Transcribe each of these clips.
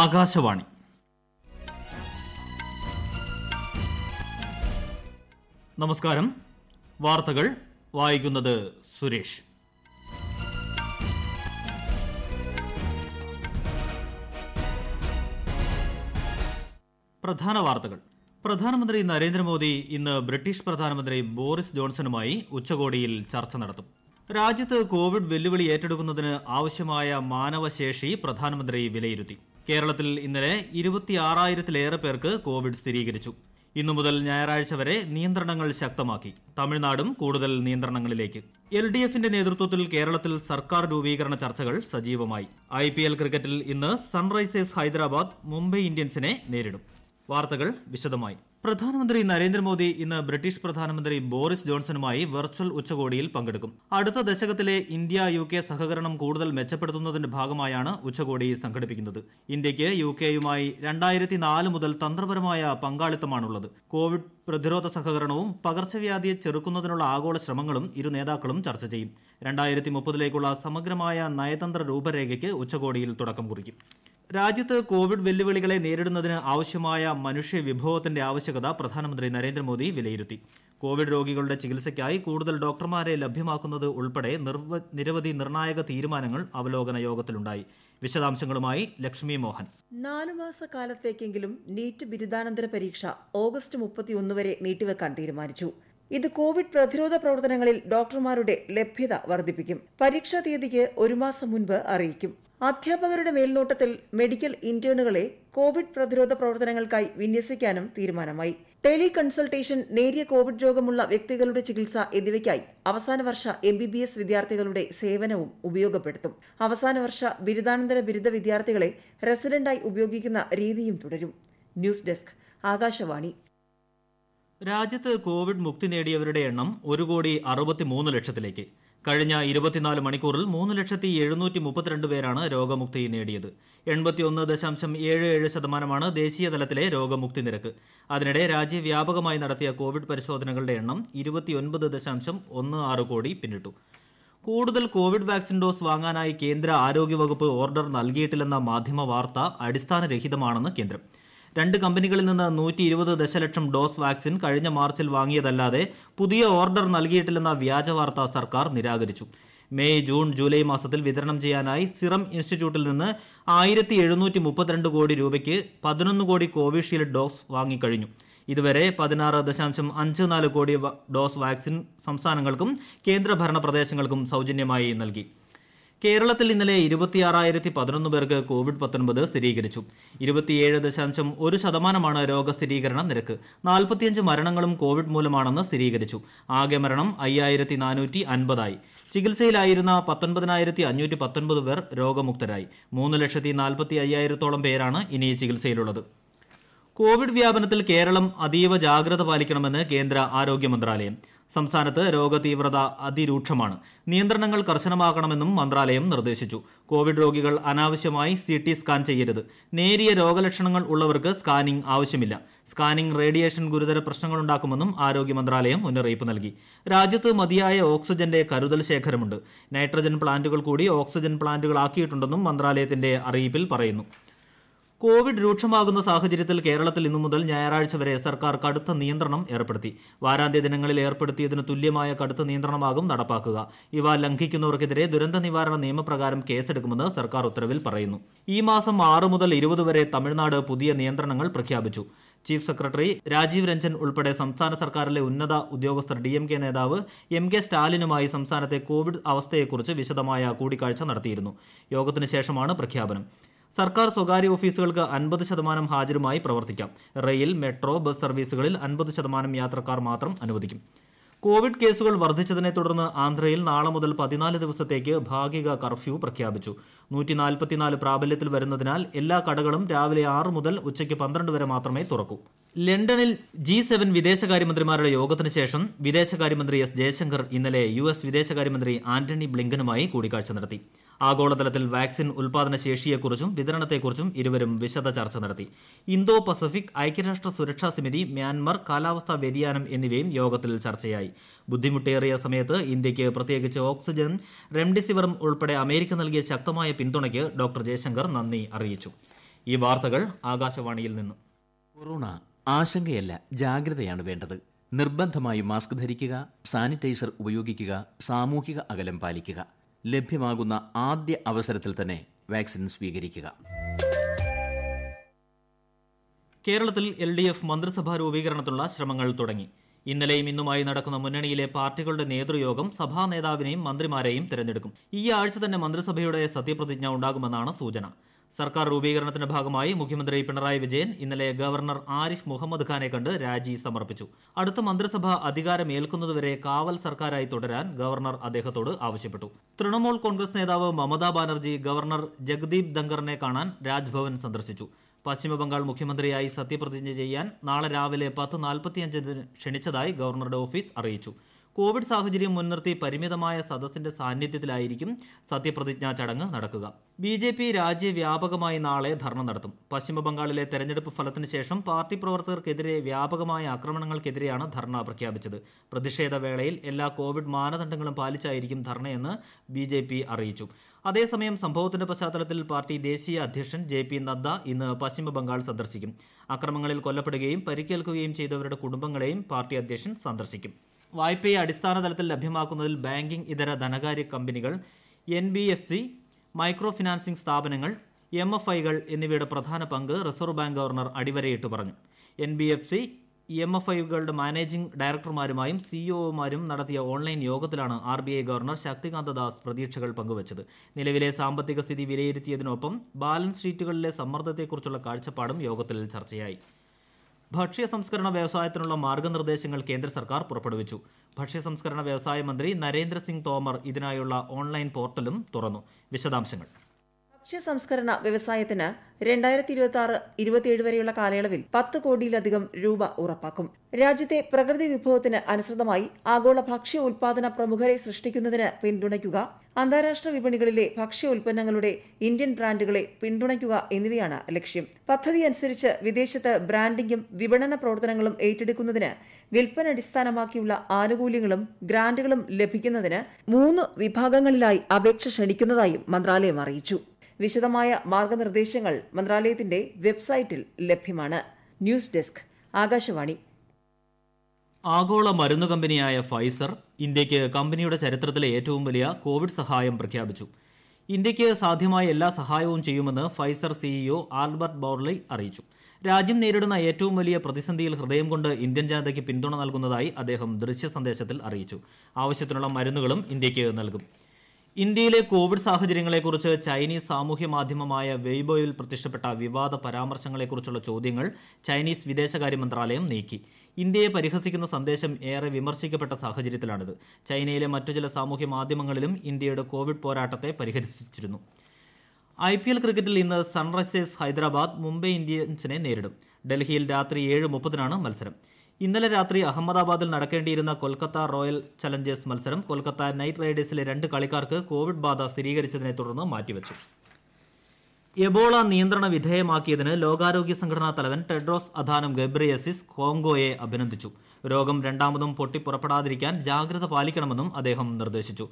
ആകാശവാണി നമസ്കാരം വാർത്തകൾ വായിക്കുന്നത് സുരേഷ് പ്രധാന വാർത്തകൾ പ്രധാനമന്ത്രി നരേന്ദ്രമോദി ഇന്ന് ബ്രിട്ടീഷ് പ്രധാനമന്ത്രി ബോറിസ് ജോൺസണുമായി ഉച്ചകോടിയിൽ ചർച്ച നടത്തും രാജ്യത്ത് കോവിഡ് വെല്ലുവിളി ഏറ്റെടുക്കുന്നതിന് ആവശ്യമായ മാനവശേഷി പ്രധാനമന്ത്രി വിലയിരുത്തി കേരളത്തിൽ ഇന്നലെ ഇരുപത്തിയാറായിരത്തിലേറെ പേർക്ക് കോവിഡ് സ്ഥിരീകരിച്ചു ഇന്നു മുതൽ ഞായറാഴ്ച വരെ നിയന്ത്രണങ്ങൾ ശക്തമാക്കി തമിഴ്നാടും കൂടുതൽ നിയന്ത്രണങ്ങളിലേക്ക് എൽ ഡി എഫിന്റെ നേതൃത്വത്തിൽ കേരളത്തിൽ സർക്കാർ രൂപീകരണ ചർച്ചകൾ സജീവമായി ഐ പി എൽ ക്രിക്കറ്റിൽ ഇന്ന് സൺറൈസേഴ്സ് ഹൈദരാബാദ് മുംബൈ ഇന്ത്യൻസിനെ നേരിടും വാർത്തകൾ വിശദമായി പ്രധാനമന്ത്രി നരേന്ദ്രമോദി ഇന്ന് ബ്രിട്ടീഷ് പ്രധാനമന്ത്രി ബോറിസ് ജോൺസണുമായി വെർച്വൽ ഉച്ചകോടിയിൽ പങ്കെടുക്കും അടുത്ത ദശകത്തിലെ ഇന്ത്യ യു കെ സഹകരണം കൂടുതൽ മെച്ചപ്പെടുത്തുന്നതിന്റെ ഭാഗമായാണ് ഉച്ചകോടി സംഘടിപ്പിക്കുന്നത് ഇന്ത്യയ്ക്ക് യു കെയുമായി രണ്ടായിരത്തി നാല് മുതൽ തന്ത്രപരമായ പങ്കാളിത്തമാണുള്ളത് കോവിഡ് പ്രതിരോധ സഹകരണവും പകർച്ചവ്യാധിയെ ചെറുക്കുന്നതിനുള്ള ആഗോള ശ്രമങ്ങളും ഇരു നേതാക്കളും ചർച്ച ചെയ്യും രണ്ടായിരത്തി മുപ്പതിലേക്കുള്ള സമഗ്രമായ നയതന്ത്ര രൂപരേഖയ്ക്ക് ഉച്ചകോടിയിൽ തുടക്കം കുറിക്കും രാജ്യത്ത് കോവിഡ് വെല്ലുവിളികളെ നേരിടുന്നതിന് ആവശ്യമായ മനുഷ്യ വിഭവത്തിന്റെ ആവശ്യകത പ്രധാനമന്ത്രി നരേന്ദ്രമോദി വിലയിരുത്തി കോവിഡ് രോഗികളുടെ ചികിത്സയ്ക്കായി കൂടുതൽ ഡോക്ടർമാരെ ലഭ്യമാക്കുന്നത് ഉൾപ്പെടെ നിരവധി നിർണായക തീരുമാനങ്ങൾ അവലോകന യോഗത്തിലുണ്ടായി വിശദാംശങ്ങളുമായി ലക്ഷ്മി മോഹൻ നാലു മാസ കാലത്തേക്കെങ്കിലും നീറ്റ് ബിരുദാനന്തര പരീക്ഷ ഓഗസ്റ്റ് മുപ്പത്തിയൊന്ന് വരെ നീട്ടിവെക്കാൻ തീരുമാനിച്ചു ഇത് കോവിഡ് പ്രതിരോധ പ്രവർത്തനങ്ങളിൽ ഡോക്ടർമാരുടെ ലഭ്യത വർദ്ധിപ്പിക്കും പരീക്ഷാ തീയതിക്ക് ഒരു മാസം മുൻപ് അറിയിക്കും അധ്യാപകരുടെ മേൽനോട്ടത്തിൽ മെഡിക്കൽ ഇന്റേണുകളെ കോവിഡ് പ്രതിരോധ പ്രവർത്തനങ്ങൾക്കായി വിന്യസിക്കാനും തീരുമാനമായി ടെലി കൺസൾട്ടേഷൻ നേരിയ കോവിഡ് രോഗമുള്ള വ്യക്തികളുടെ ചികിത്സ എന്നിവയ്ക്കായി അവസാന വർഷ എം ബി ബി എസ് വിദ്യാർത്ഥികളുടെ സേവനവും ഉപയോഗപ്പെടുത്തും അവസാന വർഷ ബിരുദാനന്തര ബിരുദ വിദ്യാർത്ഥികളെ റെസിഡന്റായി ഉപയോഗിക്കുന്ന രീതിയും തുടരും ന്യൂസ് ഡെസ്ക് ആകാശവാണി രാജ്യത്ത് കോവിഡ് മുക്തി നേടിയവരുടെ എണ്ണം ഒരു കോടി അറുപത്തിമൂന്ന് ലക്ഷത്തിലേക്ക് കഴിഞ്ഞ ഇരുപത്തിനാല് മണിക്കൂറിൽ മൂന്ന് ലക്ഷത്തി എഴുന്നൂറ്റി മുപ്പത്തിരണ്ട് പേരാണ് രോഗമുക്തി നേടിയത് എൺപത്തിയൊന്ന് ദശാംശം ഏഴ് ഏഴ് ശതമാനമാണ് ദേശീയതലത്തിലെ രോഗമുക്തി നിരക്ക് അതിനിടെ രാജ്യവ്യാപകമായി നടത്തിയ കോവിഡ് പരിശോധനകളുടെ എണ്ണം ഇരുപത്തിയൊൻപത് ദശാംശം ഒന്ന് ആറ് കോടി പിന്നിട്ടു കൂടുതൽ കോവിഡ് വാക്സിൻ ഡോസ് വാങ്ങാനായി കേന്ദ്ര ആരോഗ്യവകുപ്പ് ഓർഡർ നൽകിയിട്ടില്ലെന്ന മാധ്യമ വാർത്ത അടിസ്ഥാനരഹിതമാണെന്ന് കേന്ദ്രം രണ്ട് കമ്പനികളിൽ നിന്ന് നൂറ്റി ഇരുപത് ദശലക്ഷം ഡോസ് വാക്സിൻ കഴിഞ്ഞ മാർച്ചിൽ വാങ്ങിയതല്ലാതെ പുതിയ ഓർഡർ നൽകിയിട്ടില്ലെന്ന വ്യാജവാർത്ത സർക്കാർ നിരാകരിച്ചു മെയ് ജൂൺ ജൂലൈ മാസത്തിൽ വിതരണം ചെയ്യാനായി സിറം ഇൻസ്റ്റിറ്റ്യൂട്ടിൽ നിന്ന് ആയിരത്തി എഴുന്നൂറ്റി മുപ്പത്തിരണ്ട് കോടി രൂപയ്ക്ക് പതിനൊന്ന് കോടി കോവിഷീൽഡ് ഡോസ് വാങ്ങിക്കഴിഞ്ഞു ഇതുവരെ പതിനാറ് ദശാംശം അഞ്ച് നാല് കോടി ഡോസ് വാക്സിൻ സംസ്ഥാനങ്ങൾക്കും കേന്ദ്രഭരണ പ്രദേശങ്ങൾക്കും സൗജന്യമായി നൽകി കേരളത്തിൽ ഇന്നലെ ഇരുപത്തിയാറായിരത്തി പതിനൊന്ന് പേർക്ക് കോവിഡ് പത്തൊൻപത് സ്ഥിരീകരിച്ചു ഇരുപത്തിയേഴ് ദശാംശം ഒരു ശതമാനമാണ് രോഗസ്ഥിരീകരണ നിരക്ക് നാൽപ്പത്തിയഞ്ച് മരണങ്ങളും കോവിഡ് മൂലമാണെന്ന് സ്ഥിരീകരിച്ചു ആകെ മരണം അയ്യായിരത്തി നാനൂറ്റി അൻപതായി ചികിത്സയിലായിരുന്ന പത്തൊൻപതിനായിരത്തി അഞ്ഞൂറ്റി പത്തൊൻപത് പേർ രോഗമുക്തരായി മൂന്ന് ലക്ഷത്തി നാൽപ്പത്തി അയ്യായിരത്തോളം പേരാണ് ഇനി ചികിത്സയിലുള്ളത് കോവിഡ് വ്യാപനത്തിൽ കേരളം അതീവ ജാഗ്രത പാലിക്കണമെന്ന് കേന്ദ്ര ആരോഗ്യ മന്ത്രാലയം സംസ്ഥാനത്ത് രോഗതീവ്രത അതിരൂക്ഷമാണ് നിയന്ത്രണങ്ങൾ കർശനമാക്കണമെന്നും മന്ത്രാലയം നിർദ്ദേശിച്ചു കോവിഡ് രോഗികൾ അനാവശ്യമായി സിടി സ്കാൻ ചെയ്യരുത് നേരിയ രോഗലക്ഷണങ്ങൾ ഉള്ളവർക്ക് സ്കാനിംഗ് ആവശ്യമില്ല സ്കാനിംഗ് റേഡിയേഷൻ ഗുരുതര പ്രശ്നങ്ങളുണ്ടാക്കുമെന്നും ആരോഗ്യ മന്ത്രാലയം മുന്നറിയിപ്പ് നൽകി രാജ്യത്ത് മതിയായ ഓക്സിജന്റെ കരുതൽ ശേഖരമുണ്ട് നൈട്രജൻ പ്ലാന്റുകൾ കൂടി ഓക്സിജൻ പ്ലാന്റുകളാക്കിയിട്ടുണ്ടെന്നും മന്ത്രാലയത്തിന്റെ അറിയിപ്പിൽ പറയുന്നു കോവിഡ് രൂക്ഷമാകുന്ന സാഹചര്യത്തിൽ കേരളത്തിൽ ഇന്നു മുതൽ ഞായറാഴ്ച വരെ സർക്കാർ കടുത്ത നിയന്ത്രണം ഏർപ്പെടുത്തി വാരാന്ത്യ ദിനങ്ങളിൽ ഏർപ്പെടുത്തിയതിന് തുല്യമായ കടുത്ത നിയന്ത്രണമാകും നടപ്പാക്കുക ഇവ ലംഘിക്കുന്നവർക്കെതിരെ ദുരന്ത നിവാരണ നിയമപ്രകാരം കേസെടുക്കുമെന്ന് സർക്കാർ ഉത്തരവിൽ പറയുന്നു ഈ മാസം ആറ് മുതൽ ഇരുപത് വരെ തമിഴ്നാട് പുതിയ നിയന്ത്രണങ്ങൾ പ്രഖ്യാപിച്ചു ചീഫ് സെക്രട്ടറി രാജീവ് രഞ്ജൻ ഉൾപ്പെടെ സംസ്ഥാന സർക്കാരിലെ ഉന്നത ഉദ്യോഗസ്ഥർ ഡി എം കെ നേതാവ് എം കെ സ്റ്റാലിനുമായി സംസ്ഥാനത്തെ കോവിഡ് അവസ്ഥയെക്കുറിച്ച് വിശദമായ കൂടിക്കാഴ്ച നടത്തിയിരുന്നു യോഗത്തിനു ശേഷമാണ് പ്രഖ്യാപനം സർക്കാർ സ്വകാര്യ ഓഫീസുകൾക്ക് അൻപത് ശതമാനം ഹാജരുമായി പ്രവർത്തിക്കാം റെയിൽ മെട്രോ ബസ് സർവീസുകളിൽ അൻപത് ശതമാനം യാത്രക്കാർ മാത്രം അനുവദിക്കും കോവിഡ് കേസുകൾ വർദ്ധിച്ചതിനെ തുടർന്ന് ആന്ധ്രയിൽ നാളെ മുതൽ പതിനാല് ദിവസത്തേക്ക് ഭാഗിക കർഫ്യൂ പ്രഖ്യാപിച്ചു നൂറ്റി നാൽപ്പത്തിനാല് പ്രാബല്യത്തിൽ വരുന്നതിനാൽ എല്ലാ കടകളും രാവിലെ ആറ് മുതൽ ഉച്ചയ്ക്ക് പന്ത്രണ്ട് വരെ മാത്രമേ തുറക്കൂ ലണ്ടനിൽ ജി സെവൻ വിദേശകാര്യമന്ത്രിമാരുടെ യോഗത്തിന് ശേഷം വിദേശകാര്യമന്ത്രി എസ് ജയശങ്കർ ഇന്നലെ യു എസ് വിദേശകാര്യമന്ത്രി ആന്റണി ബ്ലിങ്കനുമായി കൂടിക്കാഴ്ച നടത്തി ആഗോളതലത്തിൽ വാക്സിൻ ഉൽപാദന ശേഷിയെക്കുറിച്ചും വിതരണത്തെക്കുറിച്ചും ഇരുവരും വിശദ ചർച്ച നടത്തി ഇന്തോ പസഫിക് ഐക്യരാഷ്ട്ര സുരക്ഷാ സമിതി മ്യാൻമർ കാലാവസ്ഥാ വ്യതിയാനം എന്നിവയും യോഗത്തിൽ ചർച്ചയായി ബുദ്ധിമുട്ടേറിയ സമയത്ത് ഇന്ത്യയ്ക്ക് പ്രത്യേകിച്ച് ഓക്സിജൻ റെംഡെസിവിറും ഉൾപ്പെടെ അമേരിക്ക നൽകിയ ശക്തമായ പിന്തുണയ്ക്ക് ഡോക്ടർ ജയശങ്കർ നന്ദി അറിയിച്ചു ഈ വാർത്തകൾ ആകാശവാണിയിൽ നിന്ന് കൊറോണ ആശങ്കയല്ല ജാഗ്രതയാണ് വേണ്ടത് നിർബന്ധമായും മാസ്ക് ധരിക്കുക സാനിറ്റൈസർ ഉപയോഗിക്കുക സാമൂഹിക അകലം പാലിക്കുക ലഭ്യമാകുന്ന ആദ്യ അവസരത്തിൽ തന്നെ വാക്സിൻ സ്വീകരിക്കുക കേരളത്തിൽ എൽ ഡി എഫ് മന്ത്രിസഭാ രൂപീകരണത്തിനുള്ള ശ്രമങ്ങൾ തുടങ്ങി ഇന്നലെയും ഇന്നുമായി നടക്കുന്ന മുന്നണിയിലെ പാർട്ടികളുടെ നേതൃയോഗം സഭാ നേതാവിനെയും മന്ത്രിമാരെയും തെരഞ്ഞെടുക്കും ഈ ആഴ്ച തന്നെ മന്ത്രിസഭയുടെ സത്യപ്രതിജ്ഞ ഉണ്ടാകുമെന്നാണ് സൂചന സർക്കാർ രൂപീകരണത്തിന്റെ ഭാഗമായി മുഖ്യമന്ത്രി പിണറായി വിജയൻ ഇന്നലെ ഗവർണർ ആരിഫ് മുഹമ്മദ് ഖാനെ കണ്ട് രാജി സമർപ്പിച്ചു അടുത്ത മന്ത്രിസഭ അധികാരമേൽക്കുന്നതുവരെ കാവൽ സർക്കാരായി തുടരാൻ ഗവർണർ അദ്ദേഹത്തോട് ആവശ്യപ്പെട്ടു തൃണമൂൽ കോൺഗ്രസ് നേതാവ് മമതാ ബാനർജി ഗവർണർ ജഗ്ദീപ് ധങ്കറിനെ കാണാൻ രാജ്ഭവൻ സന്ദർശിച്ചു പശ്ചിമബംഗാൾ മുഖ്യമന്ത്രിയായി സത്യപ്രതിജ്ഞ ചെയ്യാൻ നാളെ രാവിലെ പത്ത് നാൽപ്പത്തിയഞ്ചിന് ക്ഷണിച്ചതായി ഗവർണറുടെ ഓഫീസ് അറിയിച്ചു കോവിഡ് സാഹചര്യം മുൻനിർത്തി പരിമിതമായ സദസ്സിന്റെ സാന്നിധ്യത്തിലായിരിക്കും സത്യപ്രതിജ്ഞാ ചടങ്ങ് നടക്കുക ബി ജെ പി രാജ്യവ്യാപകമായി നാളെ ധർണ നടത്തും പശ്ചിമബംഗാളിലെ തെരഞ്ഞെടുപ്പ് ഫലത്തിന് ശേഷം പാർട്ടി പ്രവർത്തകർക്കെതിരെ വ്യാപകമായ ആക്രമണങ്ങൾക്കെതിരെയാണ് ധർണ പ്രഖ്യാപിച്ചത് പ്രതിഷേധ വേളയിൽ എല്ലാ കോവിഡ് മാനദണ്ഡങ്ങളും പാലിച്ചായിരിക്കും ധർണയെന്ന് ബി അറിയിച്ചു അതേസമയം സംഭവത്തിന്റെ പശ്ചാത്തലത്തിൽ പാർട്ടി ദേശീയ അധ്യക്ഷൻ ജെ പി നദ്ദ ഇന്ന് പശ്ചിമബംഗാൾ സന്ദർശിക്കും അക്രമങ്ങളിൽ കൊല്ലപ്പെടുകയും പരിക്കേൽക്കുകയും ചെയ്തവരുടെ കുടുംബങ്ങളെയും പാർട്ടി അധ്യക്ഷൻ സന്ദർശിക്കും വായ്പയെ അടിസ്ഥാന തലത്തിൽ ലഭ്യമാക്കുന്നതിൽ ബാങ്കിംഗ് ഇതര ധനകാര്യ കമ്പനികൾ N B F C micro financing സ്ഥാപനങ്ങൾ എം എഫ് ഐകൾ എന്നിവയുടെ പ്രധാന പങ്ക് റിസർവ് ബാങ്ക് ഗവർണർ അടിവരയിട്ട് പറഞ്ഞു N B F C M F ഐകളുടെ മാനേജിംഗ് ഡയറക്ടർമാരുമായും സിഇഒമാരും നടത്തിയ ഓൺലൈൻ യോഗത്തിലാണ് R B I governor Shaktikanta Das പ്രതീക്ഷകൾ പങ്കുവച്ചത് നിലവിലെ സാമ്പത്തിക സ്ഥിതി വിലയിരുത്തിയതിനൊപ്പം ബാലൻസ് ഷീറ്റുകളിലെ സമ്മർദ്ദത്തെക്കുറിച്ചുള്ള കാഴ്ചപ്പാടും യോഗത്തിൽ ചർച്ചയായി ഭക്ഷ്യ സംസ്കരണ വ്യവസായത്തിനുള്ള മാർഗനിർദ്ദേശങ്ങൾ കേന്ദ്ര സർക്കാർ പുറപ്പെടുവിച്ചു ഭക്ഷ്യ സംസ്കരണ വ്യവസായ മന്ത്രി നരേന്ദ്ര സിംഗ് തോമർ ഇതിനായുള്ള ഓൺലൈൻ പോർട്ടലും തുറന്നു വിശദാംശങ്ങൾ ഭക്ഷ്യ സംസ്കരണ വ്യവസായത്തിന് രണ്ടായിരത്തി ഇരുപത്തി ആറ് ഇരുപത്തിയേഴ് വരെയുള്ള കാലയളവിൽ പത്ത് കോടിയിലധികം രൂപ ഉറപ്പാക്കും രാജ്യത്തെ പ്രകൃതി വിഭവത്തിന് അനുസൃതമായി ആഗോള ഭക്ഷ്യ ഉൽപാദന പ്രമുഖരെ സൃഷ്ടിക്കുന്നതിന് പിന്തുണയ്ക്കുക അന്താരാഷ്ട്ര വിപണികളിലെ ഭക്ഷ്യ ഉൽപ്പന്നങ്ങളുടെ ഇന്ത്യൻ ബ്രാൻഡുകളെ പിന്തുണയ്ക്കുക എന്നിവയാണ് ലക്ഷ്യം പദ്ധതി അനുസരിച്ച് വിദേശത്ത് ബ്രാൻഡിംഗും വിപണന പ്രവർത്തനങ്ങളും ഏറ്റെടുക്കുന്നതിന് വിൽപ്പന അടിസ്ഥാനമാക്കിയുള്ള ആനുകൂല്യങ്ങളും ഗ്രാന്റുകളും ലഭിക്കുന്നതിന് മൂന്ന് വിഭാഗങ്ങളിലായി അപേക്ഷ ക്ഷണിക്കുന്നതായും മന്ത്രാലയം അറിയിച്ചു വിശദമായ മാർഗനിർദ്ദേശങ്ങൾ മന്ത്രാലയത്തിന്റെ വെബ്സൈറ്റിൽ ലഭ്യമാണ് ന്യൂസ് ഡെസ്ക് ആകാശവാണി ആഗോള മരുന്ന് കമ്പനിയായ ഫൈസർ ഇന്ത്യയ്ക്ക് കമ്പനിയുടെ ചരിത്രത്തിലെ ഏറ്റവും വലിയ കോവിഡ് സഹായം പ്രഖ്യാപിച്ചു ഇന്ത്യയ്ക്ക് സാധ്യമായ എല്ലാ സഹായവും ചെയ്യുമെന്ന് ഫൈസർ സിഇഒ ആൽബർട്ട് ബോർലി അറിയിച്ചു രാജ്യം നേരിടുന്ന ഏറ്റവും വലിയ പ്രതിസന്ധിയിൽ ഹൃദയം കൊണ്ട് ഇന്ത്യൻ ജനതയ്ക്ക് പിന്തുണ നൽകുന്നതായി അദ്ദേഹം ദൃശ്യ സന്ദേശത്തിൽ അറിയിച്ചു ആവശ്യത്തിനുള്ള മരുന്നുകളും ഇന്ത്യയ്ക്ക് നൽകും ഇന്ത്യയിലെ കോവിഡ് സാഹചര്യങ്ങളെക്കുറിച്ച് ചൈനീസ് സാമൂഹ്യ മാധ്യമമായ വെയ്ബോയിൽ പ്രത്യക്ഷപ്പെട്ട വിവാദ പരാമർശങ്ങളെക്കുറിച്ചുള്ള ചോദ്യങ്ങൾ ചൈനീസ് വിദേശകാര്യ മന്ത്രാലയം നീക്കി ഇന്ത്യയെ പരിഹസിക്കുന്ന സന്ദേശം ഏറെ വിമർശിക്കപ്പെട്ട സാഹചര്യത്തിലാണിത് ചൈനയിലെ മറ്റു ചില സാമൂഹ്യ മാധ്യമങ്ങളിലും ഇന്ത്യയുടെ കോവിഡ് പോരാട്ടത്തെ പരിഹസിച്ചിരുന്നു ഐ പി എൽ ക്രിക്കറ്റിൽ ഇന്ന് സൺറൈസേഴ്സ് ഹൈദരാബാദ് മുംബൈ ഇന്ത്യൻസിനെ നേരിടും ഡൽഹിയിൽ രാത്രി ഏഴ് മുപ്പതിനാണ് മത്സരം ഇന്നലെ രാത്രി അഹമ്മദാബാദിൽ നടക്കേണ്ടിയിരുന്ന കൊൽക്കത്ത റോയൽ ചലഞ്ചേഴ്സ് മത്സരം കൊൽക്കത്ത നൈറ്റ് റൈഡേഴ്സിലെ രണ്ട് കളിക്കാർക്ക് കോവിഡ് ബാധ സ്ഥിരീകരിച്ചതിനെ തുടർന്ന് മാറ്റിവച്ചു എബോള നിയന്ത്രണ വിധേയമാക്കിയതിന് ലോകാരോഗ്യ സംഘടനാ തലവൻ ടെഡ്രോസ് അധാനം ഗബ്രിയസിസ് കോങ്കോയെ അഭിനന്ദിച്ചു രോഗം രണ്ടാമതും പൊട്ടിപ്പുറപ്പെടാതിരിക്കാൻ ജാഗ്രത പാലിക്കണമെന്നും അദ്ദേഹം നിർദ്ദേശിച്ചു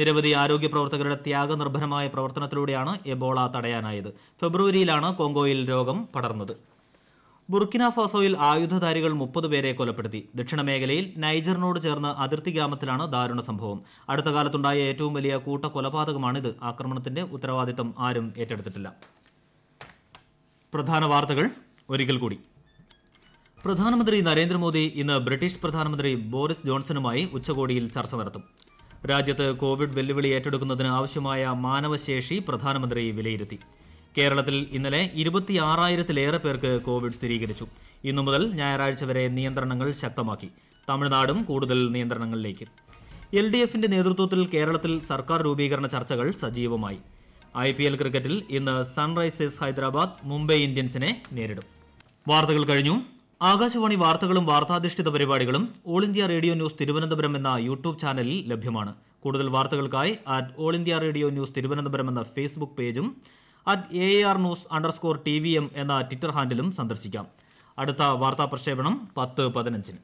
നിരവധി ആരോഗ്യ പ്രവർത്തകരുടെ ത്യാഗനിർഭരമായ പ്രവർത്തനത്തിലൂടെയാണ് എബോള തടയാനായത് ഫെബ്രുവരിയിലാണ് കോങ്കോയിൽ രോഗം പടർന്നത് ഫോസോയിൽ ആയുധധാരികൾ മുപ്പത് പേരെ കൊലപ്പെടുത്തി മേഖലയിൽ നൈജറിനോട് ചേർന്ന് അതിർത്തി ഗ്രാമത്തിലാണ് ദാരുണ സംഭവം അടുത്ത കാലത്തുണ്ടായ ഏറ്റവും വലിയ കൂട്ടക്കൊലപാതകമാണിത് ആക്രമണത്തിന്റെ ഉത്തരവാദിത്തം ആരും ഏറ്റെടുത്തിട്ടില്ല പ്രധാന വാർത്തകൾ ഒരിക്കൽ കൂടി പ്രധാനമന്ത്രി നരേന്ദ്രമോദി ഇന്ന് ബ്രിട്ടീഷ് പ്രധാനമന്ത്രി ബോറിസ് ജോൺസണുമായി ഉച്ചകോടിയിൽ ചർച്ച നടത്തും രാജ്യത്ത് കോവിഡ് വെല്ലുവിളി ഏറ്റെടുക്കുന്നതിന് ആവശ്യമായ മാനവശേഷി പ്രധാനമന്ത്രി വിലയിരുത്തി കേരളത്തിൽ ഇന്നലെ ഇരുപത്തിയാറായിരത്തിലേറെ പേർക്ക് കോവിഡ് സ്ഥിരീകരിച്ചു ഇന്നു മുതൽ ഞായറാഴ്ച വരെ നിയന്ത്രണങ്ങൾ ശക്തമാക്കി തമിഴ്നാടും കൂടുതൽ നിയന്ത്രണങ്ങളിലേക്ക് എൽ ഡി എഫിന്റെ നേതൃത്വത്തിൽ കേരളത്തിൽ സർക്കാർ രൂപീകരണ ചർച്ചകൾ സജീവമായി ഐ പി എൽ ക്രിക്കറ്റിൽ ഇന്ന് സൺറൈസേഴ്സ് ഹൈദരാബാദ് മുംബൈ ഇന്ത്യൻസിനെ നേരിടും വാർത്തകൾ കഴിഞ്ഞു ആകാശവാണി വാർത്തകളും വാർത്താധിഷ്ഠിത പരിപാടികളും all India radio news Thiruvananthapuram എന്ന യൂട്യൂബ് ചാനലിൽ ലഭ്യമാണ് കൂടുതൽ വാർത്തകൾക്കായി at all India radio news Thiruvananthapuram എന്ന ഫേസ്ബുക്ക് പേജും at A R news underscore T V M എന്ന ട്വിറ്റർ ഹാൻഡിലും സന്ദർശിക്കാം അടുത്ത വാർത്താ പ്രക്ഷേപണം പത്ത് പതിനഞ്ചിന്